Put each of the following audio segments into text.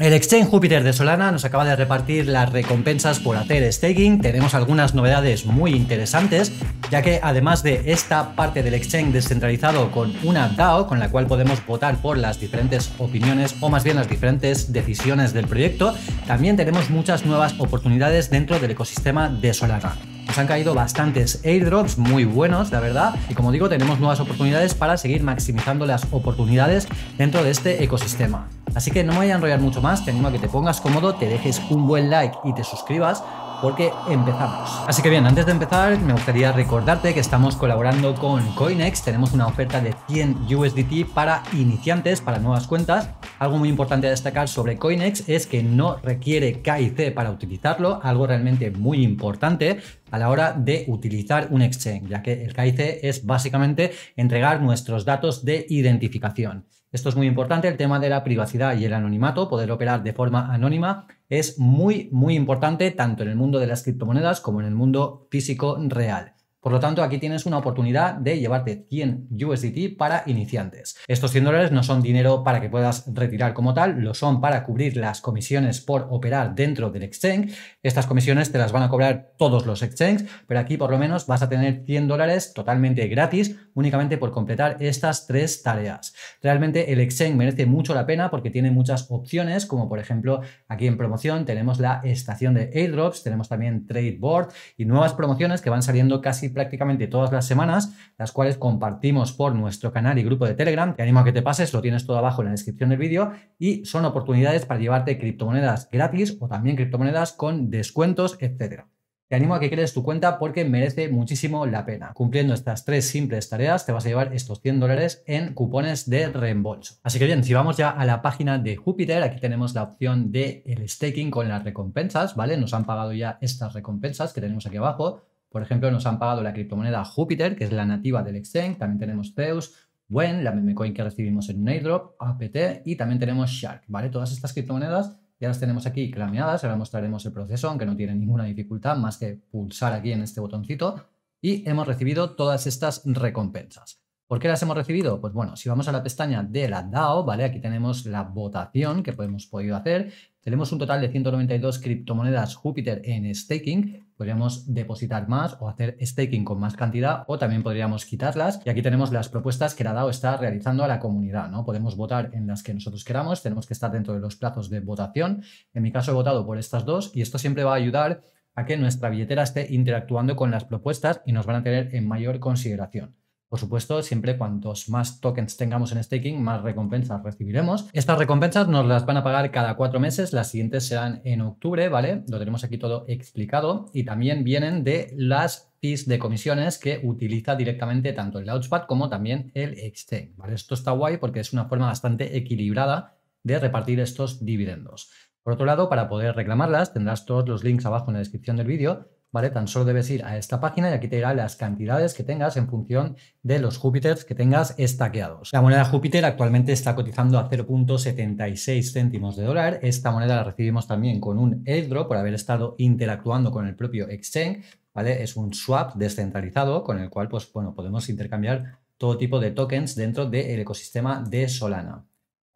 El Exchange Júpiter de Solana nos acaba de repartir las recompensas por hacer staking. Tenemos algunas novedades muy interesantes, ya que además de esta parte del exchange descentralizado con una DAO, con la cual podemos votar por las diferentes opiniones o más bien las diferentes decisiones del proyecto, también tenemos muchas nuevas oportunidades dentro del ecosistema de Solana. Nos han caído bastantes airdrops muy buenos, la verdad, y como digo, tenemos nuevas oportunidades para seguir maximizando las oportunidades dentro de este ecosistema. Así que no me voy a enrollar mucho más, te animo a que te pongas cómodo, te dejes un buen like y te suscribas porque empezamos. Así que bien, antes de empezar me gustaría recordarte que estamos colaborando con Coinex, tenemos una oferta de 100 USDT para iniciantes, para nuevas cuentas algo muy importante a destacar sobre Coinex es que no requiere KIC para utilizarlo, algo realmente muy importante a la hora de utilizar un exchange, ya que el KIC es básicamente entregar nuestros datos de identificación. Esto es muy importante, el tema de la privacidad y el anonimato, poder operar de forma anónima es muy, muy importante tanto en el mundo de las criptomonedas como en el mundo físico real. Por lo tanto, aquí tienes una oportunidad de llevarte 100 USDT para iniciantes. Estos 100 dólares no son dinero para que puedas retirar como tal, lo son para cubrir las comisiones por operar dentro del exchange. Estas comisiones te las van a cobrar todos los exchanges, pero aquí por lo menos vas a tener 100 dólares totalmente gratis únicamente por completar estas tres tareas. Realmente el exchange merece mucho la pena porque tiene muchas opciones, como por ejemplo aquí en promoción tenemos la estación de airdrops, tenemos también trade board y nuevas promociones que van saliendo casi prácticamente todas las semanas, las cuales compartimos por nuestro canal y grupo de Telegram. Te animo a que te pases, lo tienes todo abajo en la descripción del vídeo y son oportunidades para llevarte criptomonedas gratis o también criptomonedas con descuentos, etcétera. Te animo a que crees tu cuenta porque merece muchísimo la pena. Cumpliendo estas tres simples tareas te vas a llevar estos 100 dólares en cupones de reembolso. Así que bien, si vamos ya a la página de Júpiter, aquí tenemos la opción de el staking con las recompensas, ¿vale? Nos han pagado ya estas recompensas que tenemos aquí abajo. Por ejemplo, nos han pagado la criptomoneda Júpiter, que es la nativa del exchange. También tenemos Zeus, Wen, la memecoin que recibimos en un APT y también tenemos Shark, ¿vale? Todas estas criptomonedas ya las tenemos aquí clameadas. Ahora mostraremos el proceso, aunque no tiene ninguna dificultad más que pulsar aquí en este botoncito. Y hemos recibido todas estas recompensas. ¿Por qué las hemos recibido? Pues bueno, si vamos a la pestaña de la DAO, ¿vale? Aquí tenemos la votación que hemos podido hacer. Tenemos un total de 192 criptomonedas Júpiter en staking podríamos depositar más o hacer staking con más cantidad o también podríamos quitarlas. Y aquí tenemos las propuestas que la DAO está realizando a la comunidad, ¿no? Podemos votar en las que nosotros queramos, tenemos que estar dentro de los plazos de votación. En mi caso he votado por estas dos y esto siempre va a ayudar a que nuestra billetera esté interactuando con las propuestas y nos van a tener en mayor consideración. Por supuesto, siempre cuantos más tokens tengamos en staking, más recompensas recibiremos. Estas recompensas nos las van a pagar cada cuatro meses, las siguientes serán en octubre, ¿vale? Lo tenemos aquí todo explicado y también vienen de las fees de comisiones que utiliza directamente tanto el Launchpad como también el exchange, ¿vale? Esto está guay porque es una forma bastante equilibrada de repartir estos dividendos. Por otro lado, para poder reclamarlas, tendrás todos los links abajo en la descripción del vídeo Tan solo debes ir a esta página y aquí te dirá las cantidades que tengas en función de los Júpiters que tengas estaqueados. La moneda Júpiter actualmente está cotizando a 0.76 céntimos de dólar. Esta moneda la recibimos también con un airdrop por haber estado interactuando con el propio exchange, Es un swap descentralizado con el cual, pues bueno, podemos intercambiar todo tipo de tokens dentro del ecosistema de Solana.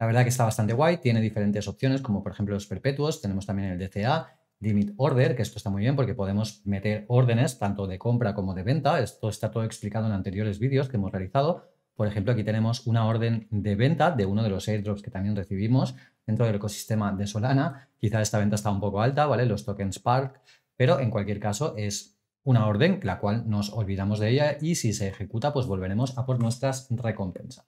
La verdad que está bastante guay, tiene diferentes opciones como por ejemplo los perpetuos, tenemos también el DCA, limit order, que esto está muy bien porque podemos meter órdenes tanto de compra como de venta. Esto está todo explicado en anteriores vídeos que hemos realizado. Por ejemplo, aquí tenemos una orden de venta de uno de los airdrops que también recibimos dentro del ecosistema de Solana. Quizá esta venta está un poco alta, ¿vale? Los tokens Park, pero en cualquier caso es una orden la cual nos olvidamos de ella y si se ejecuta, pues volveremos a por nuestras recompensas.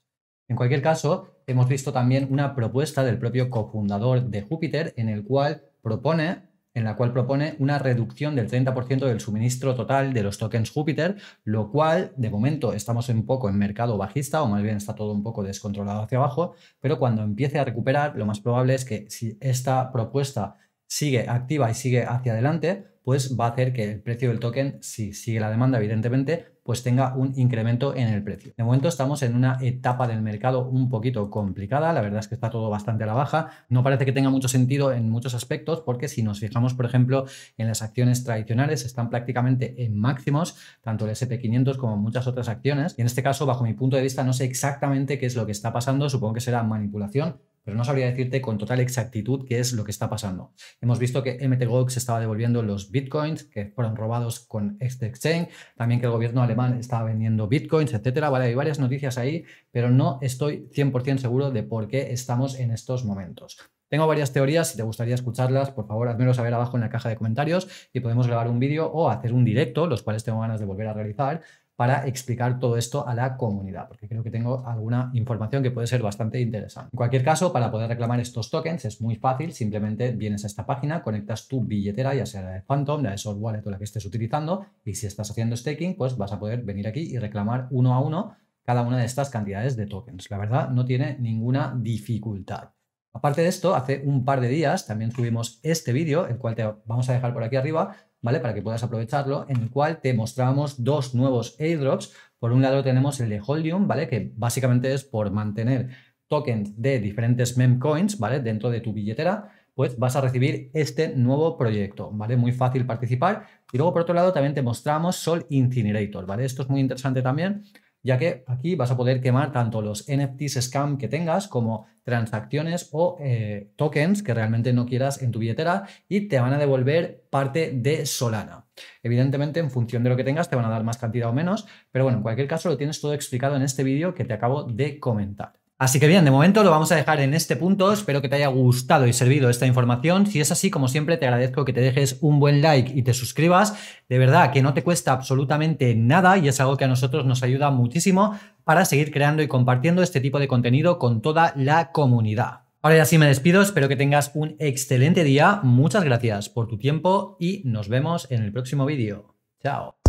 En cualquier caso, hemos visto también una propuesta del propio cofundador de Júpiter en el cual propone en la cual propone una reducción del 30% del suministro total de los tokens Júpiter, lo cual de momento estamos un poco en mercado bajista, o más bien está todo un poco descontrolado hacia abajo, pero cuando empiece a recuperar, lo más probable es que si esta propuesta sigue activa y sigue hacia adelante, pues va a hacer que el precio del token, si sigue la demanda, evidentemente, pues tenga un incremento en el precio. De momento estamos en una etapa del mercado un poquito complicada, la verdad es que está todo bastante a la baja, no parece que tenga mucho sentido en muchos aspectos porque si nos fijamos, por ejemplo, en las acciones tradicionales están prácticamente en máximos, tanto el SP500 como muchas otras acciones, y en este caso, bajo mi punto de vista, no sé exactamente qué es lo que está pasando, supongo que será manipulación, pero no sabría decirte con total exactitud qué es lo que está pasando. Hemos visto que MTGOX estaba devolviendo los bitcoins que fueron robados con este exchange, también que el gobierno alemán estaba vendiendo bitcoins, etcétera. Vale, hay varias noticias ahí, pero no estoy 100% seguro de por qué estamos en estos momentos. Tengo varias teorías, si te gustaría escucharlas, por favor, házmelo saber abajo en la caja de comentarios y podemos grabar un vídeo o hacer un directo, los cuales tengo ganas de volver a realizar, para explicar todo esto a la comunidad, porque creo que tengo alguna información que puede ser bastante interesante. En cualquier caso, para poder reclamar estos tokens es muy fácil, simplemente vienes a esta página, conectas tu billetera, ya sea la de Phantom, la de Sol Wallet o la que estés utilizando, y si estás haciendo staking, pues vas a poder venir aquí y reclamar uno a uno cada una de estas cantidades de tokens. La verdad, no tiene ninguna dificultad. Aparte de esto, hace un par de días también subimos este vídeo, el cual te vamos a dejar por aquí arriba, ¿vale? Para que puedas aprovecharlo, en el cual te mostramos dos nuevos airdrops. Por un lado tenemos el de Holdium, ¿vale? Que básicamente es por mantener tokens de diferentes memcoins, ¿vale? Dentro de tu billetera, pues vas a recibir este nuevo proyecto, ¿vale? Muy fácil participar. Y luego, por otro lado, también te mostramos Sol Incinerator, ¿vale? Esto es muy interesante también ya que aquí vas a poder quemar tanto los NFTs scam que tengas como transacciones o eh, tokens que realmente no quieras en tu billetera y te van a devolver parte de Solana. Evidentemente, en función de lo que tengas, te van a dar más cantidad o menos, pero bueno, en cualquier caso lo tienes todo explicado en este vídeo que te acabo de comentar. Así que bien, de momento lo vamos a dejar en este punto. Espero que te haya gustado y servido esta información. Si es así, como siempre, te agradezco que te dejes un buen like y te suscribas. De verdad que no te cuesta absolutamente nada y es algo que a nosotros nos ayuda muchísimo para seguir creando y compartiendo este tipo de contenido con toda la comunidad. Ahora ya sí me despido, espero que tengas un excelente día. Muchas gracias por tu tiempo y nos vemos en el próximo vídeo. Chao.